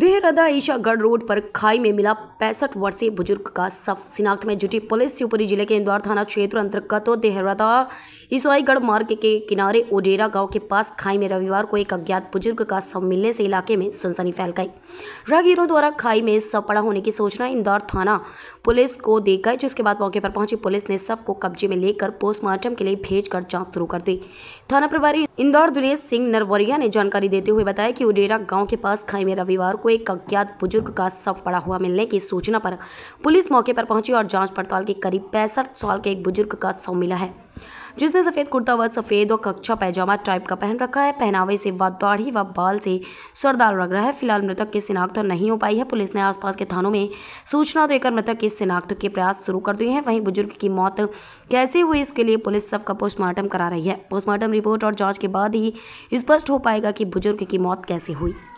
देहरादा Ishagarh road पर खाई में मिला पैंसठ वर्षीय बुजुर्ग का सब शिनाख्त में जुटी पुलिस शिवपुरी जिले के इंदौर थाना क्षेत्र अंतर्गत तो देहरादा ईसाईगढ़ मार्ग के किनारे ओडेरा गांव के पास खाई में रविवार को एक अज्ञात बुजुर्ग का सब मिलने से इलाके में सनसनी फैल गई राहगीरों द्वारा खाई में सब पड़ा होने की सूचना इंदौर थाना पुलिस को दी गई जिसके बाद मौके पर पहुंची पुलिस ने सब को कब्जे में लेकर पोस्टमार्टम के लिए भेज कर जाँच शुरू कर दी थाना प्रभारी इंदौर दिनेश सिंह नरवरिया ने जानकारी देते हुए बताया कि ओडेरा गाँव के पास खाई में रविवार को एक अज्ञात बुजुर्ग का शव पड़ा हुआ मिलने की सूचना पर पुलिस मौके पर पहुंची और जांच पड़ताल के करीब पैंसठ साल के एक बुजुर्ग का शव मिला है जिसने सफ़ेद कुर्ता व सफ़ेद और कक्षा पैजामा टाइप का पहन रखा है पहनावे से व दाढ़ी व बाल से सरदार लग रहा है फिलहाल मृतक की शिनाख्त नहीं हो पाई है पुलिस ने आसपास के थानों में सूचना देकर मृतक की शिनाख्त के प्रयास शुरू कर दिए हैं वहीं बुजुर्ग की मौत कैसे हुई इसके लिए पुलिस सब का पोस्टमार्टम करा रही है पोस्टमार्टम रिपोर्ट और जाँच के बाद ही स्पष्ट हो पाएगा कि बुजुर्ग की मौत कैसे हुई